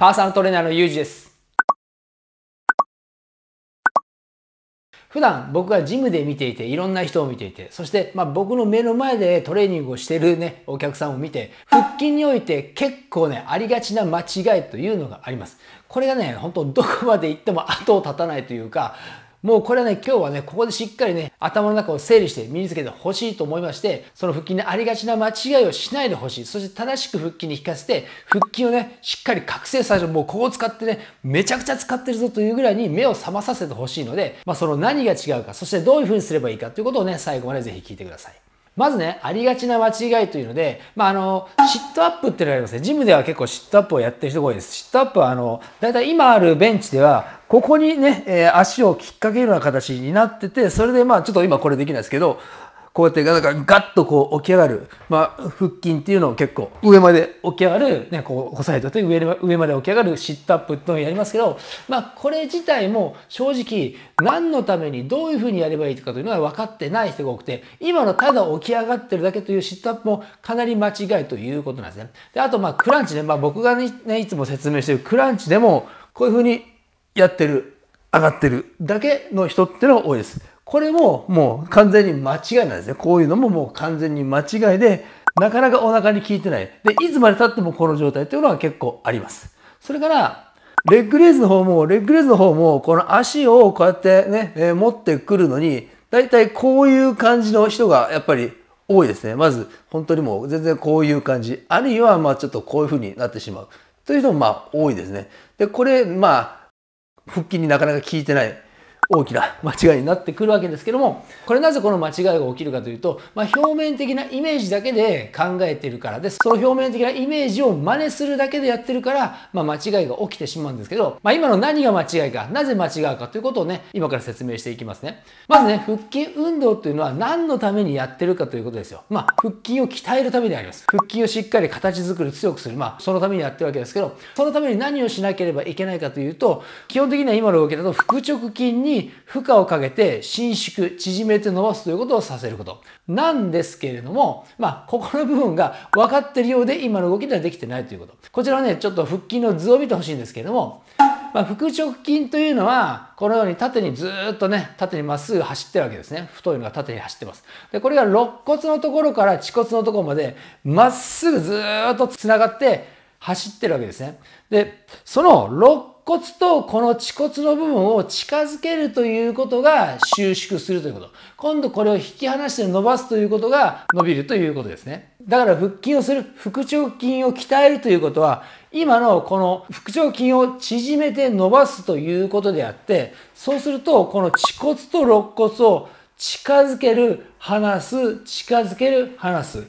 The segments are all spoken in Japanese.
パーサナルトレーナーのゆうじです。普段僕がジムで見ていて、いろんな人を見ていて、そしてまあ僕の目の前でトレーニングをしてるね、お客さんを見て、腹筋において結構ね、ありがちな間違いというのがあります。これがね、本当どこまで行っても後を絶たないというか、もうこれはね、今日はね、ここでしっかりね、頭の中を整理して身につけてほしいと思いまして、その腹筋にありがちな間違いをしないでほしい。そして正しく腹筋に効かせて、腹筋をね、しっかり覚醒させる。もうここを使ってね、めちゃくちゃ使ってるぞというぐらいに目を覚まさせてほしいので、まあその何が違うか、そしてどういうふうにすればいいかということをね、最後までぜひ聞いてください。まずね、ありがちな間違いというので、まあ、あの、シットアップっていうのがありますね。ジムでは結構シットアップをやってる人が多いです。シットアップは、あの、だいたい今あるベンチでは、ここにね、えー、足を引っ掛けるような形になってて、それでまあ、ちょっと今これできないですけど、こうやってなんかガッとこう起き上がる、まあ、腹筋っていうのを結構上まで起き上がる、ね、こう押さえとて上上まで起き上がるシットアップっていうのをやりますけど、まあ、これ自体も正直何のためにどういうふうにやればいいかというのは分かってない人が多くて今のただ起き上がってるだけというシットアップもかなり間違いということなんですね。であとまあクランチね、まあ、僕がねいつも説明してるクランチでもこういうふうにやってる上がってるだけの人っていうのが多いです。これももう完全に間違いなんですね。こういうのももう完全に間違いで、なかなかお腹に効いてない。で、いつまで経ってもこの状態っていうのは結構あります。それから、レッグレーズの方も、レッグレーズの方も、この足をこうやってね、えー、持ってくるのに、だいたいこういう感じの人がやっぱり多いですね。まず、本当にもう全然こういう感じ。あるいは、まあちょっとこういう風になってしまう。という人もまあ多いですね。で、これ、まあ、腹筋になかなか効いてない。大きな間違いになってくるわけですけどもこれなぜこの間違いが起きるかというと、まあ、表面的なイメージだけで考えてるからですその表面的なイメージを真似するだけでやってるから、まあ、間違いが起きてしまうんですけど、まあ、今の何が間違いかなぜ間違うかということをね今から説明していきますねまずね腹筋運動というのは何のためにやってるかということですよまあ腹筋を鍛えるためであります腹筋をしっかり形作る強くするまあそのためにやってるわけですけどそのために何をしなければいけないかというと基本的には今の動きだと腹直筋に負荷をかけて伸縮、縮めて伸ばすということをさせること。なんですけれども、まあ、ここの部分が分かってるようで今の動きではできてないということ。こちらはね、ちょっと腹筋の図を見てほしいんですけれども、まあ、腹直筋というのは、このように縦にずっとね、縦にまっすぐ走ってるわけですね。太いのが縦に走ってます。で、これが肋骨のところから恥骨のところまで、まっすぐずっと繋がって走ってるわけですね。で、その肋骨とこの恥骨の部分を近づけるということが収縮するということ。今度これを引き離して伸ばすということが伸びるということですね。だから腹筋をする、腹直筋を鍛えるということは、今のこの腹直筋を縮めて伸ばすということであって、そうするとこの恥骨と肋骨を近づける、離す、近づける、離す。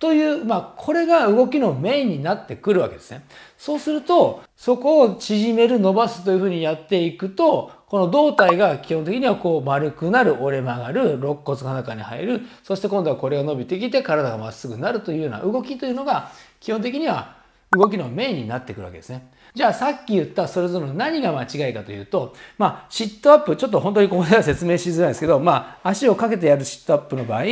という、まあ、これが動きのメインになってくるわけですね。そうすると、そこを縮める、伸ばすというふうにやっていくと、この胴体が基本的にはこう丸くなる、折れ曲がる、肋骨が中に入る、そして今度はこれが伸びてきて体がまっすぐになるというような動きというのが、基本的には動きのメインになってくるわけですね。じゃあさっき言ったそれぞれの何が間違いかというと、まあ、シットアップ、ちょっと本当にここでは説明しづらいですけど、まあ、足をかけてやるシットアップの場合、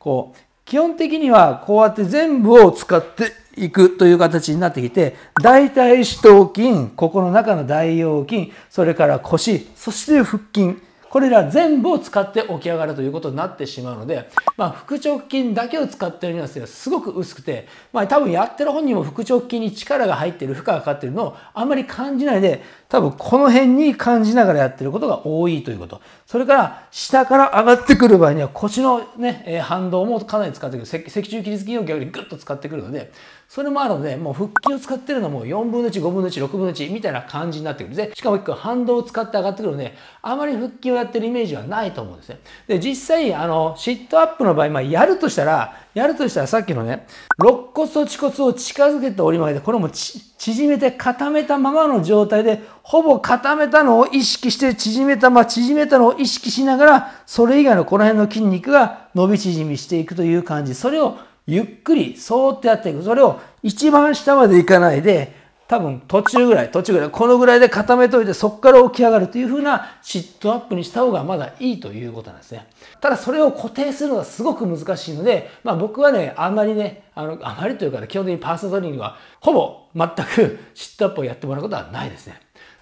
こう、基本的にはこうやって全部を使っていくという形になってきて、大腿四頭筋、ここの中の大腰筋、それから腰、そして腹筋、これら全部を使って起き上がるということになってしまうので、まあ、腹直筋だけを使ってるニュすンがすごく薄くて、まあ、多分やってる本人も腹直筋に力が入ってる負荷がかかってるのをあんまり感じないで多分この辺に感じながらやってることが多いということ。それから下から上がってくる場合には腰のね、反動もかなり使ってくる。脊柱起立筋を逆にグッと使ってくるので、それもあるので、もう腹筋を使ってるのも4分の1、5分の1、6分の1みたいな感じになってくる。で、しかも一個反動を使って上がってくるので、あまり腹筋をやってるイメージはないと思うんですね。で、実際、あの、シットアップの場合、まあ、やるとしたら、やるとしたらさっきのね、肋骨と恥骨を近づけて折り曲げて、これもち、縮めて固めたままの状態で、ほぼ固めたのを意識して、縮めたま、縮めたのを意識しながら、それ以外のこの辺の筋肉が伸び縮みしていくという感じ。それをゆっくり、そーっとやっていく。それを一番下までいかないで、多分途中ぐらい途中ぐらいこのぐらいで固めといてそこから起き上がるというふうなシットアップにした方がまだいいということなんですねただそれを固定するのはすごく難しいので、まあ、僕はねあんまりねあのあまりというか、ね、基本的にパーソナリングはほぼ全くシットアップをやってもらうことはないですね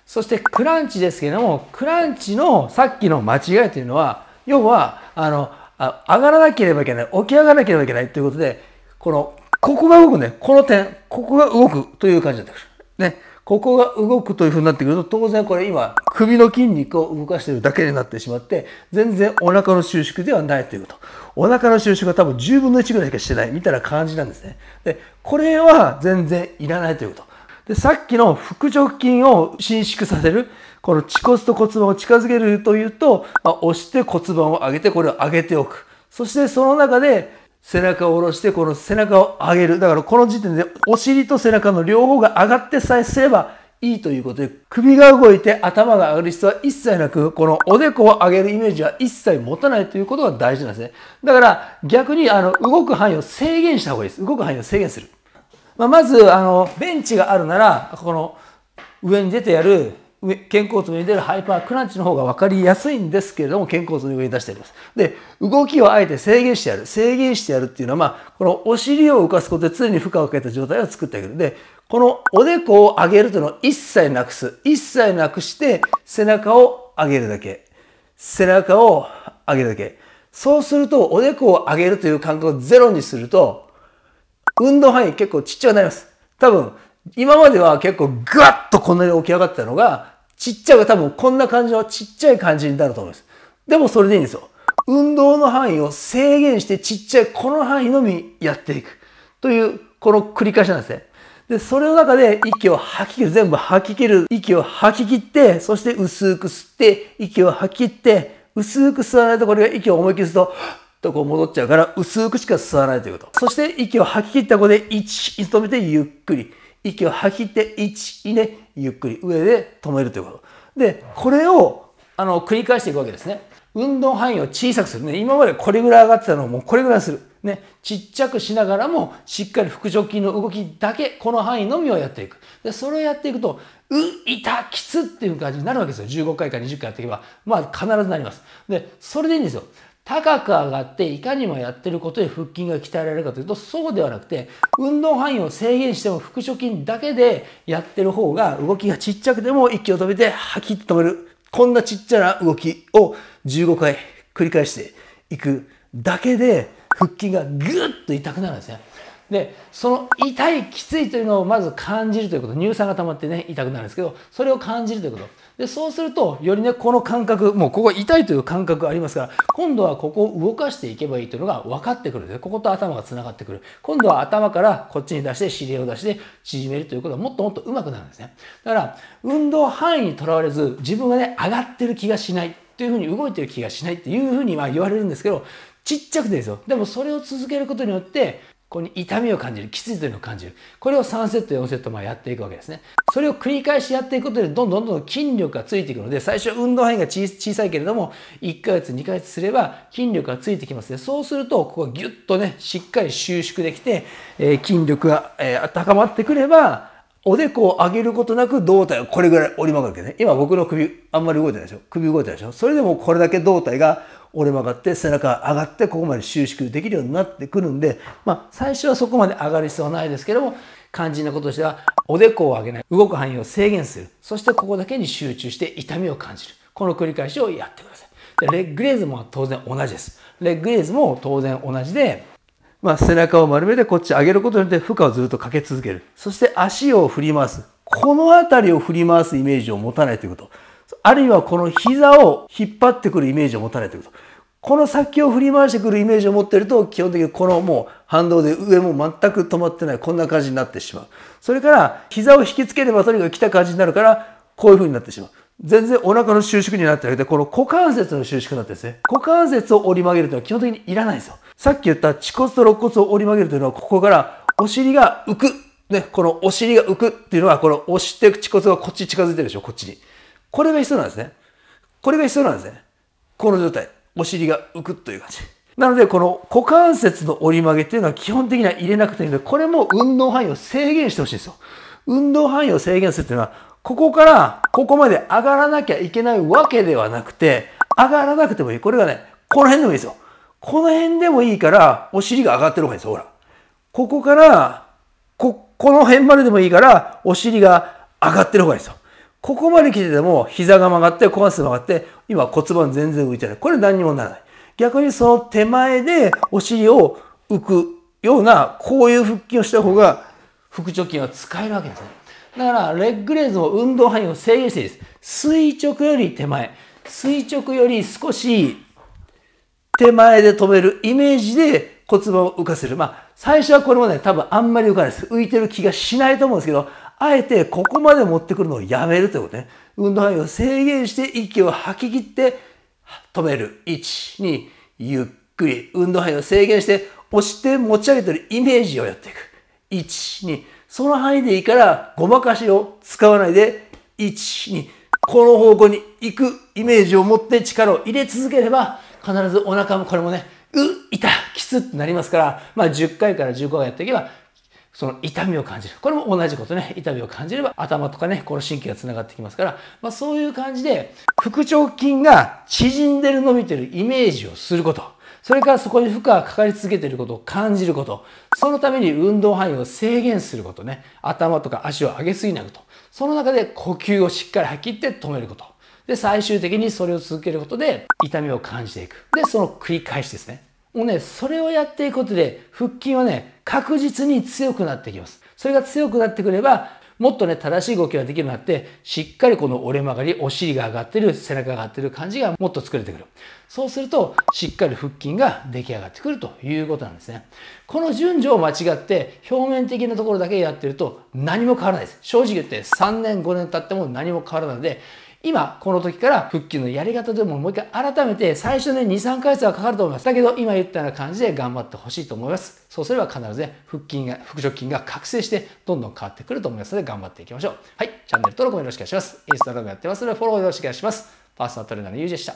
そしてクランチですけどもクランチのさっきの間違いというのは要はあの上がらなければいけない起き上がらなければいけないということでこのここが動くねこの点ここが動くという感じになってくるね、ここが動くというふうになってくると、当然これ今、首の筋肉を動かしてるだけになってしまって、全然お腹の収縮ではないということ。お腹の収縮が多分10分の1ぐらいしかしてないみたいな感じなんですね。で、これは全然いらないということ。で、さっきの腹直筋を伸縮させる、この恥骨と骨盤を近づけるというと、まあ、押して骨盤を上げて、これを上げておく。そしてその中で背中を下ろしてこの背中を上げるだからこの時点でお尻と背中の両方が上がってさえすればいいということで首が動いて頭が上がる必要は一切なくこのおでこを上げるイメージは一切持たないということが大事なんですねだから逆にあの動く範囲を制限した方がいいです動く範囲を制限する、まあ、まずあのベンチがあるならこの上に出てやる肩甲骨上に出るハイパークランチの方が分かりやすいんですけれども肩甲骨の上に出してあります。で動きをあえて制限してやる制限してやるっていうのは、まあ、このお尻を浮かすことで常に負荷をかけた状態を作ってあげる。でこのおでこを上げるというのを一切なくす一切なくして背中を上げるだけ背中を上げるだけそうするとおでこを上げるという感覚をゼロにすると運動範囲結構ちっちゃくなります。多分今までは結構ガッとこんなに起き上がってたのがちっちゃが多分こんな感じのちっちゃい感じになると思います。でもそれでいいんですよ。運動の範囲を制限してちっちゃいこの範囲のみやっていくというこの繰り返しなんですね。で、それの中で息を吐き切る、全部吐き切る、息を吐き切って、そして薄く吸って、息を吐き切って、薄く吸わないとこれが息を思い切りすると、とこう戻っちゃうから、薄くしか吸わないということ。そして息を吐き切った子で、1、止めてゆっくり。息を吐きて1、ね、ゆっくり上で止めるということ。で、これをあの繰り返していくわけですね。運動範囲を小さくするね。今までこれぐらい上がってたのをもうこれぐらいする。ね。ちっちゃくしながらも、しっかり腹直筋の動きだけ、この範囲のみをやっていく。で、それをやっていくと、う、いた、きつっていう感じになるわけですよ。15回か20回やっていけば。まあ、必ずなります。で、それでいいんですよ。高く上がっていかにもやってることで腹筋が鍛えられるかというとそうではなくて運動範囲を制限しても腹直筋だけでやってる方が動きがちっちゃくても息を止めて吐き止めるこんなちっちゃな動きを15回繰り返していくだけで腹筋がぐっと痛くなるんですね。でその痛いきついというのをまず感じるということ乳酸が溜まってね痛くなるんですけどそれを感じるということでそうするとよりねこの感覚もうここ痛いという感覚がありますから今度はここを動かしていけばいいというのが分かってくるんですここと頭が繋がってくる今度は頭からこっちに出して指令を出して縮めるということがもっともっと上手くなるんですねだから運動範囲にとらわれず自分がね上がってる気がしないというふうに動いてる気がしないっていうふうには言われるんですけどちっちゃくてですよでもそれを続けることによってここに痛みを感じる、きついというのを感じる。これを3セット、4セットまやっていくわけですね。それを繰り返しやっていくことで、どんどんどんどん筋力がついていくので、最初運動範囲が小さいけれども、1ヶ月、2ヶ月すれば筋力がついてきますね。そうすると、ここがギュッとね、しっかり収縮できて、えー、筋力が、えー、高まってくれば、おでこを上げることなく胴体をこれぐらい折り曲がるけね。今僕の首、あんまり動いてないでしょ首動いてないでしょそれでもこれだけ胴体が折れ曲がって、背中上がって、ここまで収縮できるようになってくるんで、まあ、最初はそこまで上がる必要はないですけども、肝心なこととしては、おでこを上げない。動く範囲を制限する。そしてここだけに集中して痛みを感じる。この繰り返しをやってください。でレッグレーズも当然同じです。レッグレーズも当然同じで、まあ、背中を丸めてこっち上げることによって負荷をずっとかけ続ける。そして足を振り回す。この辺りを振り回すイメージを持たないということ。あるいはこの膝を引っ張ってくるイメージを持たないということ。この先を振り回してくるイメージを持っていると、基本的にこのもう反動で上も全く止まってない、こんな感じになってしまう。それから、膝を引きつければとにかく来た感じになるから、こういう風になってしまう。全然お腹の収縮になってなくて、この股関節の収縮になってですね、股関節を折り曲げるというのは基本的にいらないんですよ。さっき言った恥骨と肋骨を折り曲げるというのは、ここからお尻が浮く。ね、このお尻が浮くっていうのは、この押していく恥骨がこっち近づいてるでしょ、こっちに。これが必要なんですね。これが必要なんですね。この状態。お尻が浮くという感じ。なので、この股関節の折り曲げっていうのは基本的には入れなくていいので、これも運動範囲を制限してほしいんですよ。運動範囲を制限するっていうのは、ここからここまで上がらなきゃいけないわけではなくて、上がらなくてもいい。これがね、この辺でもいいですよ。この辺でもいいから、お尻が上がってる方がいいです。ほら。ここから、こ、この辺まででもいいから、お尻が上がってる方がいいですよ。ここまで来てても、膝が曲がって、股関節曲がって、今骨盤全然浮いてない。これ何にもならない。逆にその手前でお尻を浮くような、こういう腹筋をした方が、腹直筋は使えるわけですね。だから、レッグレーズの運動範囲を制限していいです。垂直より手前、垂直より少し手前で止めるイメージで骨盤を浮かせる。まあ、最初はこれもね、多分あんまり浮かないです。浮いてる気がしないと思うんですけど、あえてここまで持ってくるのをやめるということね。運動範囲を制限して息を吐き切って止める。1、2、ゆっくり。運動範囲を制限して押して持ち上げてるイメージをやっていく。1、2。その範囲でいいから、ごまかしを使わないで、1、2。この方向に行くイメージを持って力を入れ続ければ、必ずお腹もこれもね、う、痛、きつってなりますから、まあ10回から15回やっていけば、その痛みを感じる。これも同じことね。痛みを感じれば頭とかね、この神経が繋がってきますから、まあそういう感じで、腹直筋が縮んでる伸びてるイメージをすること。それからそこに負荷がかかり続けていることを感じること。そのために運動範囲を制限することね。頭とか足を上げすぎないこと。その中で呼吸をしっかり吐き切って止めること。で、最終的にそれを続けることで痛みを感じていく。で、その繰り返しですね。もうね、それをやっていくことで腹筋はね、確実に強くなっていきます。それが強くなってくれば、もっとね、正しい動きができるようになって、しっかりこの折れ曲がり、お尻が上がってる、背中が上がってる感じがもっと作れてくる。そうすると、しっかり腹筋が出来上がってくるということなんですね。この順序を間違って、表面的なところだけやってると、何も変わらないです。正直言って、3年、5年経っても何も変わらないので、今、この時から復帰のやり方でももう一回改めて、最初ね、2、3ヶ月はかかると思います。だけど、今言ったような感じで頑張ってほしいと思います。そうすれば必ずね、腹筋が、腹直筋が覚醒して、どんどん変わってくると思いますので、頑張っていきましょう。はい、チャンネル登録もよろしくお願いします。インスタグラムやってますので、フォローよろしくお願いします。パーソナルトレーナーのゆうじでした。